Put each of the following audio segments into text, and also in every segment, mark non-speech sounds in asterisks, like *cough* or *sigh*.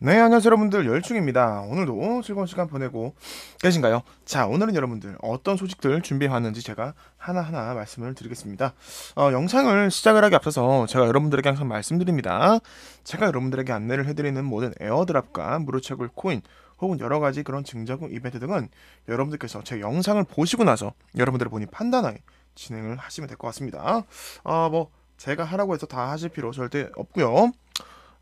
네, 안녕하세요 여러분들 열충입니다. 오늘도 즐거운 시간 보내고 계신가요? 자, 오늘은 여러분들 어떤 소식들 준비해왔는지 제가 하나하나 말씀을 드리겠습니다. 어, 영상을 시작을 하기 앞서서 제가 여러분들에게 항상 말씀드립니다. 제가 여러분들에게 안내를 해드리는 모든 에어드랍과 무료채굴 코인, 혹은 여러 가지 그런 증자금 이벤트 등은 여러분들께서 제 영상을 보시고 나서 여러분들이 본인 판단하에 진행을 하시면 될 것 같습니다. 어, 뭐 제가 하라고 해서 다 하실 필요 절대 없고요.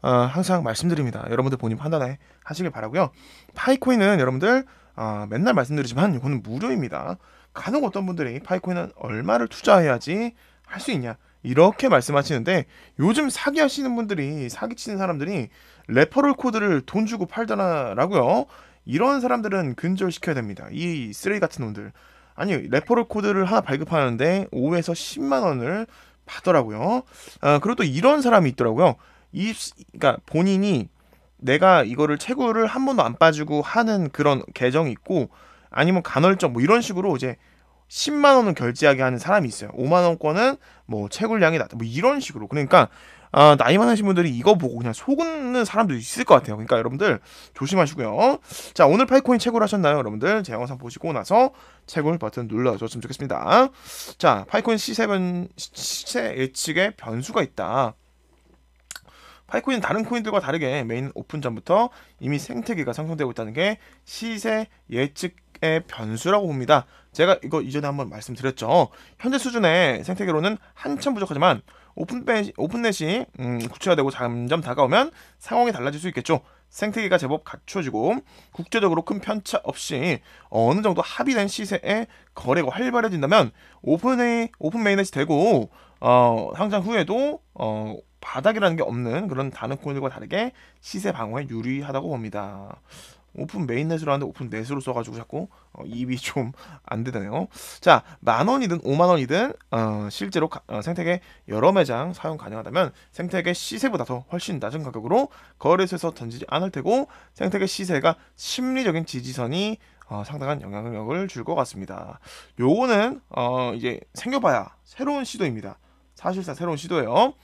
어, 항상 말씀드립니다. 여러분들 본인 판단해 하시길 바라고요. 파이코인은 여러분들 어, 맨날 말씀드리지만 이거는 무료입니다. 간혹 어떤 분들이 파이코인은 얼마를 투자해야지 할 수 있냐 이렇게 말씀하시는데 요즘 사기하시는 분들이 사기치는 사람들이 레퍼럴 코드를 돈 주고 팔더라고요. 이런 사람들은 근절시켜야 됩니다. 이 쓰레기 같은 놈들. 아니 레퍼럴 코드를 하나 발급하는데 5에서 10만 원을 받더라고요. 아, 그리고 또 이런 사람이 있더라고요. 이 그러니까 본인이 내가 이거를 채굴을 한 번도 안 빠지고 하는 그런 계정이 있고 아니면 간헐적 뭐 이런 식으로 이제 10만 원을 결제하게 하는 사람이 있어요. 5만 원권은 뭐 채굴량이 낮다. 뭐 이런 식으로. 그러니까 아, 나이 많으신 분들이 이거 보고 그냥 속는 사람도 있을 것 같아요. 그러니까 여러분들 조심하시고요. 자, 오늘 파이코인 채굴하셨나요, 여러분들? 제 영상 보시고 나서 채굴 버튼 눌러줬으면 좋겠습니다. 자, 팔코인 시세 변 시세 예측에 변수가 있다. 파이코인 다른 코인들과 다르게 메인 오픈 전부터 이미 생태계가 상승되고 있다는 게 시세 예측의 변수라고 봅니다. 제가 이거 이전에 한번 말씀드렸죠. 현재 수준의 생태계로는 한참 부족하지만 오픈넷이, 오픈넷이 음, 구체화되고 점점 다가오면 상황이 달라질 수 있겠죠. 생태계가 제법 갖춰지고 국제적으로 큰 편차 없이 어느 정도 합의된 시세에 거래가 활발해진다면 오픈의 오픈 메인넷이 되고 어, 상장 후에도 어, 바닥이라는 게 없는 그런 다른 코인들과 다르게 시세 방어에 유리하다고 봅니다. 오픈 메인넷으로 하는데 오픈 넷으로 써가지고 자꾸 어, 입이 *laughs* 좀 안 되네요. 자, 만 원이든 5만 원이든 어, 실제로 가, 어, 생태계 여러 매장 사용 가능하다면 생태계 시세보다 더 훨씬 낮은 가격으로 거래소에서 던지지 않을 테고 생태계 시세가 심리적인 지지선이 어, 상당한 영향력을 줄 것 같습니다. 요거는 어, 이제 생겨봐야 새로운 시도입니다. 사실상 새로운 시도예요.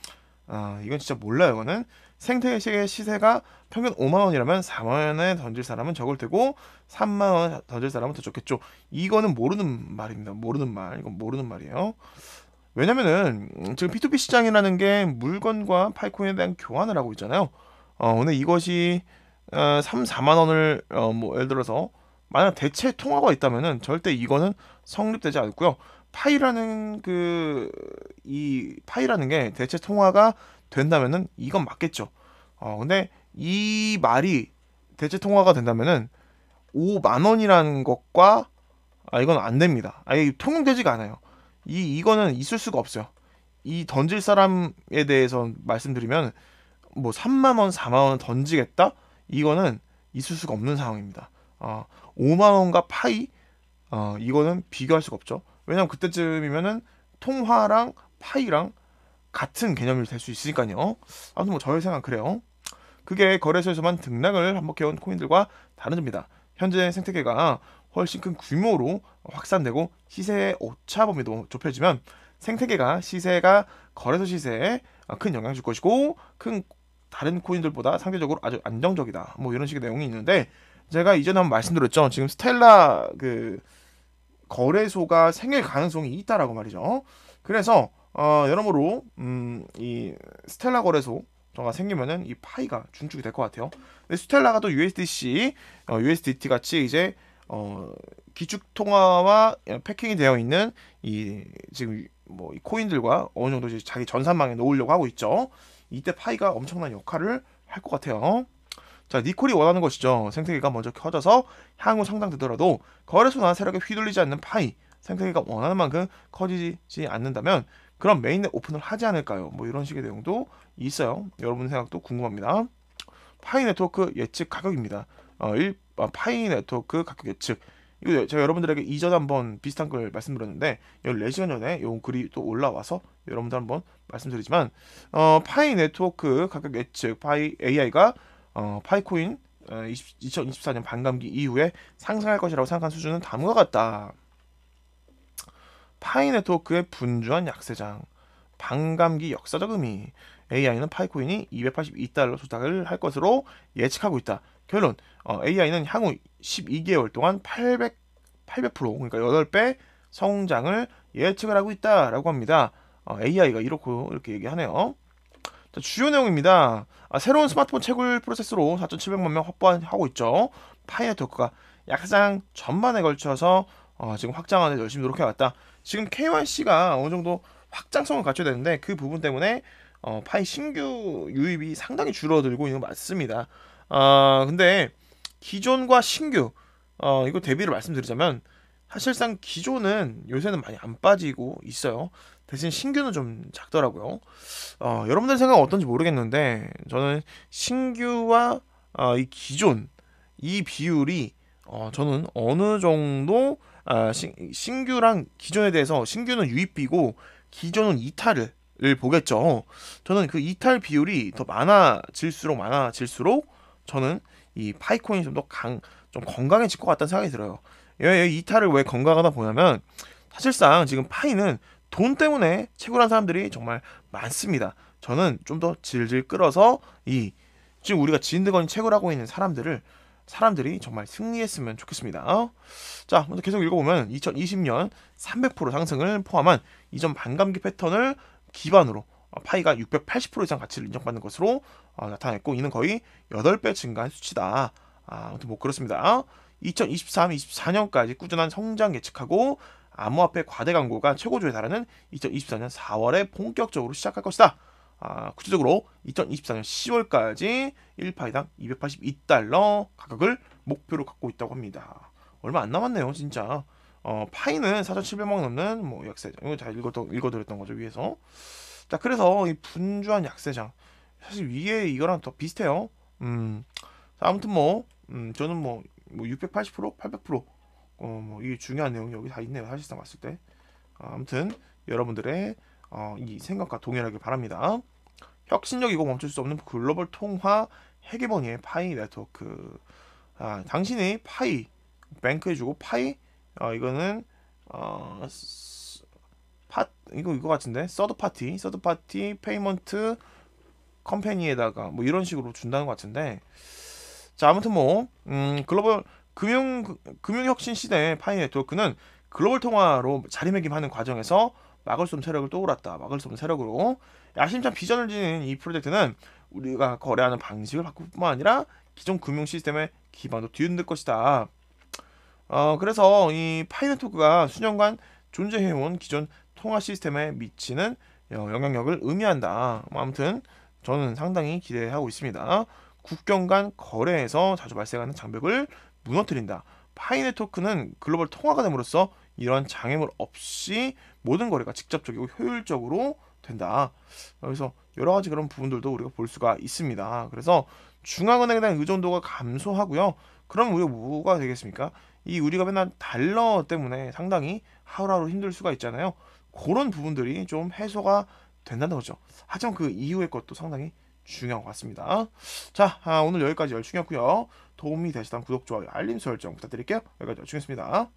아, 이건 진짜 몰라요. 이거는 생태계 시세가 평균 5만 원이라면 4만 원에 던질 사람은 적을 테고 3만 원 던질 사람은 더 좋겠죠. 이거는 모르는 말입니다. 모르는 말. 이건 모르는 말이에요. 왜냐면은 지금 P2P 시장이라는 게 물건과 파이콘에 대한 교환을 하고 있잖아요. 어, 근데 이것이 어, 3, 4만 원을 어, 뭐 예를 들어서 만약 대체 통화가 있다면은 절대 이거는 성립되지 않고요. 파이라는 그 이 파이라는 게 대체 통화가 된다면은 이건 맞겠죠. 어 근데 이 말이 대체 통화가 된다면은 5만 원이라는 것과 아 이건 안 됩니다. 아예 통용되지가 않아요. 이 이거는 있을 수가 없어요. 이 던질 사람에 대해서 말씀드리면 뭐 3만 원, 4만 원 던지겠다 이거는 있을 수가 없는 상황입니다. 어, 5만 원과 파이 어, 이거는 비교할 수가 없죠. 왜냐면 그때쯤이면은 통화랑 파이랑 같은 개념이 될 수 있으니까요. 아무튼 뭐 저의 생각 그래요. 그게 거래소에서만 등락을 반복해온 코인들과 다른 점입니다. 현재 생태계가 훨씬 큰 규모로 확산되고 시세의 오차 범위도 좁혀지면 생태계가 시세가 거래소 시세에 큰 영향을 줄 것이고 큰 다른 코인들보다 상대적으로 아주 안정적이다. 뭐 이런 식의 내용이 있는데 제가 이전에 한 번 말씀드렸죠. 지금 스텔라 그 거래소가 생길 가능성이 있다라고 말이죠. 그래서 어, 여러모로 음, 이 스텔라 거래소 정가 생기면은 이 파이가 중축이 될 것 같아요. 근데 스텔라가 또 USDC, 어, USDT 같이 이제 어, 기축 통화와 패킹이 되어 있는 이 지금 뭐 이 코인들과 어느 정도 이제 자기 전산망에 놓으려고 하고 있죠. 이때 파이가 엄청난 역할을 할 것 같아요. 자, 니콜이 원하는 것이죠. 생태계가 먼저 커져서 향후 성장되더라도 거래소나 세력에 휘둘리지 않는 파이, 생태계가 원하는 만큼 커지지 않는다면 그런 메인넷 오픈을 하지 않을까요? 뭐 이런 식의 내용도 있어요. 여러분 생각도 궁금합니다. 파이 네트워크 예측 가격입니다. 어, 일, 아, 파이 네트워크 가격 예측. 이거 제가 여러분들에게 이전 한번 비슷한 걸 말씀드렸는데 14시간 전에 이 글이 또 올라와서 여러분들 한번 말씀드리지만 어, 파이 네트워크 가격 예측 파이 AI가 어, 파이코인 20, 어, 2024년 반감기 이후에 상승할 것이라고 생각한 수준은 다음과 같다. 파이 네트워크의 분주한 약세장, 반감기 역사적 의미, AI는 파이코인이 282달러 수탁을할 것으로 예측하고 있다. 결론, 어, AI는 향후 12개월 동안 800, 800% 그러니까 8배 성장을 예측을 하고 있다라고 합니다. 어, AI가 이렇고 이렇게 얘기하네요. 자, 주요 내용입니다. 아, 새로운 스마트폰 채굴 프로세스로 4,700만 명 확보하고 있죠. 파이어토크가 약상 전반에 걸쳐서 어, 지금 확장하는 열심히 노력해왔다. 지금 KYC가 어느 정도 확장성을 갖춰야 되는데 그 부분 때문에 어, 파이 신규 유입이 상당히 줄어들고 있는 거 맞습니다. 아 어, 근데 기존과 신규 어, 이거 대비를 말씀드리자면 사실상 기존은 요새는 많이 안 빠지고 있어요. 대신 신규는 좀 작더라고요. 어, 여러분들 생각 어떤지 모르겠는데 저는 신규와 어, 이 기존 이 비율이 어, 저는 어느 정도 아, 신, 신규랑 기존에 대해서 신규는 유입비고 기존은 이탈을 보겠죠. 저는 그 이탈 비율이 더 많아질수록 많아질수록 저는 이 파이콘이 좀 더 강, 좀 건강해질 것 같다는 생각이 들어요. 이탈을 왜 건강하다 보냐면 사실상 지금 파이는 돈 때문에 채굴한 사람들이 정말 많습니다. 저는 좀 더 질질 끌어서 이 지금 우리가 진드건이 채굴하고 있는 사람들을 사람들이 정말 승리했으면 좋겠습니다. 어? 자, 먼저 계속 읽어보면 2020년 300% 상승을 포함한 이전 반감기 패턴을 기반으로 파이가 680% 이상 가치를 인정받는 것으로 어, 나타냈고 이는 거의 8배 증가한 수치다. 아, 아무튼 뭐 그렇습니다. 2023, 24년까지 꾸준한 성장 예측하고 암호화폐 과대 광고가 최고조에 달하는 2024년 4월에 본격적으로 시작할 것이다. 아, 구체적으로 2024년 10월까지 1파이당 282달러 가격을 목표로 갖고 있다고 합니다. 얼마 안 남았네요, 진짜. 어, 파이는 4,700만 원 넘는 뭐 약세장. 이거 잘 읽어 도 읽어드렸던 거죠 위에서. 자, 그래서 이 분주한 약세장. 사실 위에 이거랑 더 비슷해요. 음, 아무튼 뭐, 음, 저는 뭐, 뭐 680%, 800% 어, 뭐이 중요한 내용이 여기 다 있네요. 사실상 봤을 때. 어, 아무튼 여러분들의 어, 이 생각과 동일하길 바랍니다. 혁신적이고 멈출 수 없는 글로벌 통화 해계번의 파이 네트워크. 아, 당신이 파이 뱅크해 주고 파이 어, 이거는 어, 파 이거 이거 같은데 서드 파티 서드 파티 페이먼트 컴퍼니에다가 뭐 이런 식으로 준다는 것 같은데 자 아무튼 뭐 음, 글로벌 금융 금융혁신 시대의 파이 네트워크는 글로벌 통화로 자리매김하는 과정에서 막을 수 없는 세력을 떠올랐다. 막을 수 없는 세력으로 야심찬 비전을 지닌 이 프로젝트는 우리가 거래하는 방식을 바꿀 뿐만 아니라 기존 금융 시스템의 기반도 뒤흔들 것이다. 어, 그래서 이 파이네트워크가 수년간 존재해온 기존 통화 시스템에 미치는 어, 영향력을 의미한다. 뭐 아무튼 저는 상당히 기대하고 있습니다. 국경 간 거래에서 자주 발생하는 장벽을 무너뜨린다. 파이 네트워크는 글로벌 통화가 됨으로써 이런 장애물 없이 모든 거래가 직접적이고 효율적으로 된다. 그래서 여러 가지 그런 부분들도 우리가 볼 수가 있습니다. 그래서 중앙은행에 대한 의존도가 감소하고요. 그럼 우리가 뭐가 되겠습니까? 이 우리가 맨날 달러 때문에 상당히 하루하루 힘들 수가 있잖아요. 그런 부분들이 좀 해소가 된다는 거죠. 하지만 그 이후의 것도 상당히 중요한 것 같습니다. 자, 아, 오늘 여기까지 열중이었고요. 도움이 되시다면 구독, 좋아요, 알림 설정 부탁드릴게요. 여기까지 마치겠습니다.